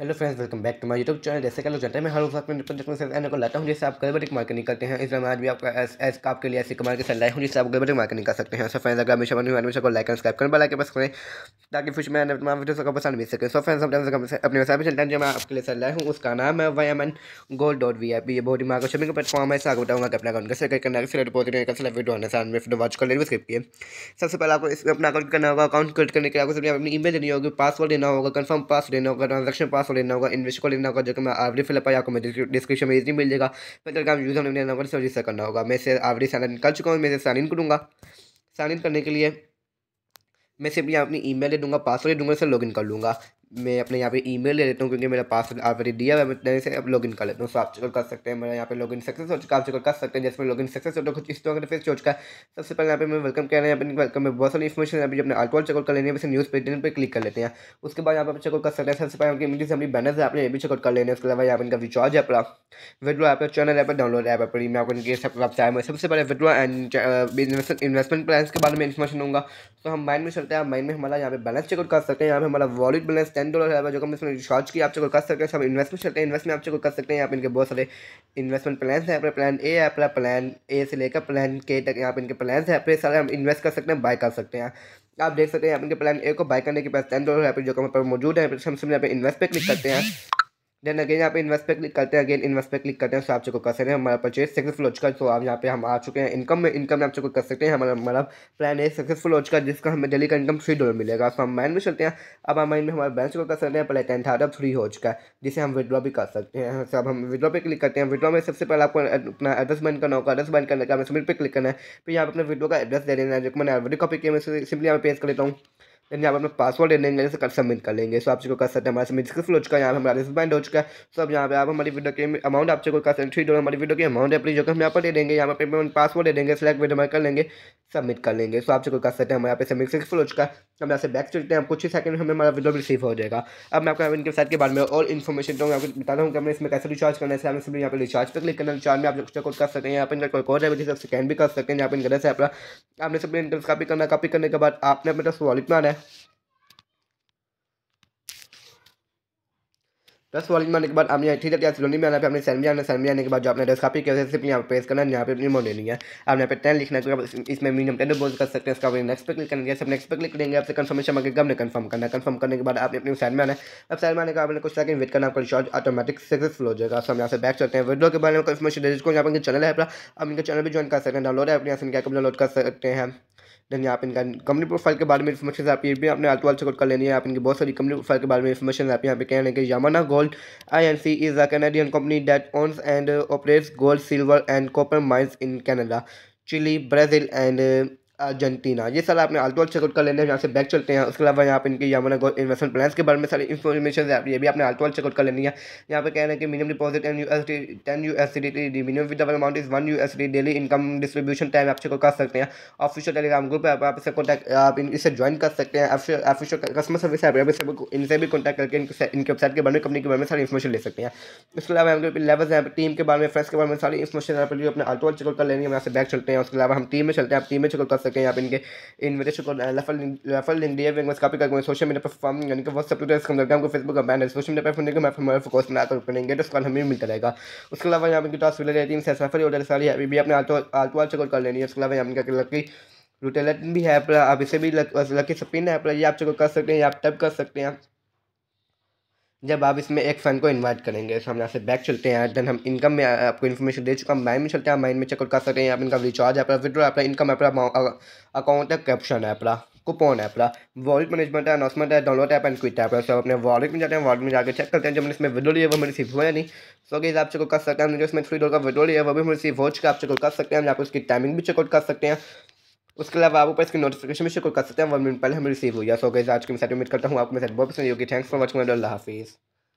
hello friends welcome back to my YouTube channel जैसे कि लोग जानते हैं मैं हर रोज अपने को लाता हूँ जैसे आप ग्लोबेटिक मार्केटिंग करते हैं इसमें आज भी आपका एस एस का आपके लिए ऐसी कमाल के साथ लाए हूँ जिससे आप ग्लोबेटिक मार्केटिंग कर सकते हैं सो फ्रेंड्स अगर हमेशा बनी हमेशा को लाइक सब्सक्राइब करें बेल पास करें ताकि फ्यूचर में तमाम वीडियोस को पसंद मिल सके सो फ्रेंड्स अपने वैसे पर चलते हैं जो मैं आपके लिए सर लाए हूँ उसका नाम है Y M N gold dot V I P ये बहुत ही मार्केट शॉपिंग प्लेटफॉर्म है इससे आपको बताऊँगा अपना अकाउंट कैसे करना कैसे कैसे वीडियो आने साथ में वीडियो वॉच कर लेकिन स्क्रिप्ट किए सबसे पहले आपको इसमें अपना अकाउंट करना होगा अकाउंट क्रिएट करने के लिए आपको अपनी ईमेल देनी होगी पासवर्ड देना होगा कन्फर्म पास देना होगा ट्रांजेक्शन पास पासवर्ड लेना होगा इन्वेस्ट को लेना होगा जो कि मैं आवरी फिलअप आया आपको मेरे डिस्क्रिप्शन में इजी मिल जाएगा फिर टेलीग्राम यूजर नेम लेना होगा इसे रजिस्टर करना होगा मैं इसे आवरी साइन इन कर चुका हूँ मैं इसे साइन इन करूँगा साइन इन करने के लिए मैं सिर्फ यहाँ अपनी ईमेल दे दूंगा पासवर्ड दे दूंगा इसे लॉगिन कर लूँगा मैं अपने यहाँ पे ईमेल ले लेता हूँ क्योंकि मेरा पासवर्ड ऑलरेडी दिया हुआ है मैं से अब लॉगिन कर लेता हूँ सो आप चेकआउट कर सकते हैं मेरा यहाँ पे लॉगिन सक्सेस हो चुका आप चेकआउट कर सकते हैं जैसे मैं लॉगिन सक्सेस होता तो कुछ इस तरह फेस हो चुका है सबसे पहले यहाँ पे मैं वेलकम कह रहे हैं वेलकम में बहुत सारी इन्फॉर्मेशन अभी अपने आर्टवॉल चेकआउट कर लेने वैसे न्यूज़ पेटर पर क्लिक कर लेते हैं उसके बाद यहाँ पर चेकआउट कर सकते हैं सबसे पहले आपकी से अपनी बैनर है आपने ये भी चेकआउट कर लेने उसके अलावा यहाँ पर इनका रिचार्ज है अपना विड्रो ऐप है चैनल ऐप है डाउनलोड ऐप है मैं आपको इनके सबसे सबसे पहले विड्रो एंड इन्वेस्टमेंट प्लान के बारे में इन्फॉर्मेशन दूंगा तो हम माइंड में चलते हैं माइंड में हमारा यहाँ पे बैलेंस चेकआउट कर सकते हैं यहाँ पर हमारा वॉलेट बैलेंस टेन डॉलर है जो कंपनी उसने रिसर्च की आप चाहे कर सकते हैं सब इन्वेस्टमेंट चलते हैं इन्वेस्टमेंट आप चाहे कर सकते हैं आप इनके बहुत सारे इन्वेस्टमेंट प्लान हैं अपने प्लान ए है अपना प्लान ए से लेकर प्लान के तक यहाँ पर इनके प्लान है अपने सारे हम इन्वेस्ट कर सकते हैं बाय कर सकते हैं आप देख सकते हैं यहाँ इनके प्लान ए को बाय करने के पास टेन डॉलर है जो कंपनी पर मौजूद है हम यहाँ पे इन्वेस्ट पर क्लिक करते हैं देन अगेन यहाँ पे इन्वेस्ट पे क्लिक करते हैं अगेन इन्वेस्ट पे क्लिक करते हैं तो आप चुके कर सकते हैं हमारा परचेज सक्सेसफुल हो चुका है तो आप यहाँ पे हम आ चुके हैं इनकम में इनकम में आप चुके कर सकते हैं हमारा हमारा प्लान है सक्सेसफुल हो चुका है जिसका हमें डेली का इनकम थ्री डॉलर मिलेगा तो हम माइंड में चलते हैं अब हम माइंड में हमारा बैंक चुको कर सकते हैं पहले टेन था अब फ्री हो चुका है जिसे हम विड्रॉ भी कर सकते हैं तो अब हम विड्रॉ पर क्लिक करते हैं विद्रॉ में सबसे पहले आपको अपना एड्रेस बैन करना होगा एड्रेस बैंड करने का हमें सबमिट पर क्लिक करना है फिर यहाँ पर अपने विड्रॉ का एड्रेस दे देना है जो कि मैंने ऑलरेडी कॉपी किया मैं सिंपली यहाँ पे पेज कर लेता हूँ यानी यहाँ पर अपना पासवर्ड एंड लेंगे जैसे कर सबमिट कर लेंगे सो आप चेक कर सकते हैं हमारे सबमिट हो चुका है यहाँ पर हमारा रिसबाइंड हो चुका है सो अब यहाँ पे आप हमारी वीडियो के अमाउंट आप चेक कर सकते हैं थ्री डॉलर हमारी वीडियो की अमाउंट है अपनी जो हम यहाँ पर दे देंगे यहाँ पर पेमेंट पासवर्ड दे देंगे सेलेक्ट वीडियो कर लेंगे सबमिट कर लेंगे सो आप चेक कर सकते हैं हमारे यहाँ पे सबमिट सक्सेसफुल हो चुका है तो हम यहाँ से बैक चलते हैं कुछ ही सेकंड में हमें हमारा विंडो रिसीव हो जाएगा अब मैं आपको इनके साथ के बारे में और इन्फॉर्मेशन दूँगा आपको बता हूँ कि हमें इसमें कैसे रिचार्ज करना है हमें सिर्फ यहाँ पर रिचार्ज पर क्लिक करना रिचार्ज में आप लोग कोड कर सकते हैं यहाँ पर इनका कोड है जिसे स्कैन भी कर सकते हैं यहाँ पर इनका से आपने सब इंटरेस्ट कापी करना कापी करने के बाद आपने अपने वॉलेट में आना है दस वॉलिंग मारने के बाद आपने ठीक है सिलोनी में आना पे अपने सैन आना आने के बाद जो आपने डेस्क कॉपी कैसे सिर्फ यहाँ पर पेस्ट करना है यहाँ पे अपनी मोड लेनी है आपने यहाँ पे टेन लिखना है तो इसमें मिनिमम टेन बोल कर सकते हैं इसका नेक्स्ट पे क्लिक करेंगे सब नेक्स्ट पे क्लिक करेंगे आपसे कंफर्मेशन गम ने कन्फर्म करना है कन्फर्म करने के बाद आपने अपने सैन में आना है अब सैन में आने का आपने कुछ सेकंड वेट करना आपका रिचार्ज ऑटोमेटिक सक्सेसफुल हो जाएगा हम यहाँ से बैक चलते हैं वीडियो के बारे में कन्फर्मेशन देखो यहाँ पर चैनल है अपना आप इनका चैनल भी ज्वाइन कर सकते हैं डाउनलोड है अपने यहाँ से क्या डाउनलोड कर सकते हैं देन यहाँ पे इनका कंपनी प्रोफाइल के बारे में इन्फॉर्मेशन आप ये भी आपने आलतू से चेकआउट कर लेनी है आप इनकी बहुत सारी कंपनी प्रोफाइल के बारे में इन्फॉर्मेशन आप यहाँ पे कहना है कि Yamana gold I N C is a Canadian company that owns and operates gold silver and copper mines in Canada Chile Brazil and Argentina ये सारा आपने आलतू चेकआउट कर लेने यहाँ से बैक चलते हैं उसके अलावा यहाँ पे इनके यहाँ इन्वेस्टमेंट प्लान्स के बारे में सारी इन्फॉर्मेशन है ये भी आपने आलतू चेकआउट कर लेनी है यहाँ पे कह रहे हैं कि minimum deposit ten U S D ten U S D T minimum withdrawal amount is one U S D daily income distribution time आप चेकआउट कर सकते हैं ऑफिशियल टेलीग्राम ग्रुप है आप इसे कॉन्टैक्ट आप इसे ज्वाइन कर सकते हैं ऑफिशियल कस्टमर सर्विस है आप इनसे भी कॉन्टैक्ट करके इनके वेबसाइट के बारे में कंपनी के बारे में सारी इन्फॉर्मेशन ले सकते हैं इसके अलावा हम लेवल्स हैं टीम के बारे में फ्रेंड्स के बारे में सारी इन्फॉर्मेशन अपने आलतू चेकआउट कर लेनी है यहाँ से बैक चलते हैं उसके अलावा हम टीम में चलते हैं आप टीम में चेकआउट कर सकते हैं सकें यहाँ पे इनके इन्विटेशन को रेफर रेफर लिंक डी बैंक कॉपी करेंगे सोशल मीडिया पर फॉर्म यानी कि व्हाट्सअप ट्विटर इंस्टाग्राम को फेसबुक का बैनर सोशल मीडिया पर को मैं हमारे फोकस में आकर करेंगे तो उसका हमें मिलता रहेगा उसके अलावा यहाँ पर टॉस विलेज तीन से सफर होटल सारी अभी भी अपने आल्टो आल्टो चेकआउट कर लेनी है उसके अलावा यहाँ पर लकी रूटेलेट भी है आप इसे भी लकी स्पिन है आप ये आप चेकआउट कर सकते हैं आप टप कर सकते हैं जब आप इसमें एक फ़न को इन्वाइट करेंगे तो हम यहाँ से बैक चलते हैं देन हम इनकम में आपको इन्फॉर्मेशन दे चुका हम माइन में चलते हैं माइन में चेकआउट कर सकते हैं आप इनका रिचार्ज अपना विड्रो अपना इनकम अपना अकाउंट है कैप्शन है अपना कूपन है अपना वॉलेट मैनेजमेंट है अनाउंसमेंट है डाउनलोड है एंड क्विट है है सब अपने वॉलेट में जाते हैं वॉलेट में जाकर चेक करते हैं जब मैंने इसमें विड्रो लिया वो मैंने रिसीव हुआ या नहीं सो गई आप चेकआउट कर सकते हैं जो इसमें थ्री डॉलर का विड्रो लिया वो भी मैंने रिसीव हो चुका आप चेकआउट कर सकते हैं आप उसकी टाइमिंग भी चेकआउट कर सकते हैं उसके अलावा आप ऊपर इसकी नोटिफिकेशन भी शुरू कर सकते हैं वन मिनट पहले हमें रिसीव हुई सो गई आज के मैं सेट करता हूँ आपको मैं सेट बहुत पसंद होगी थैंक्स फॉर वॉचिंग अल्लाह हाफिज़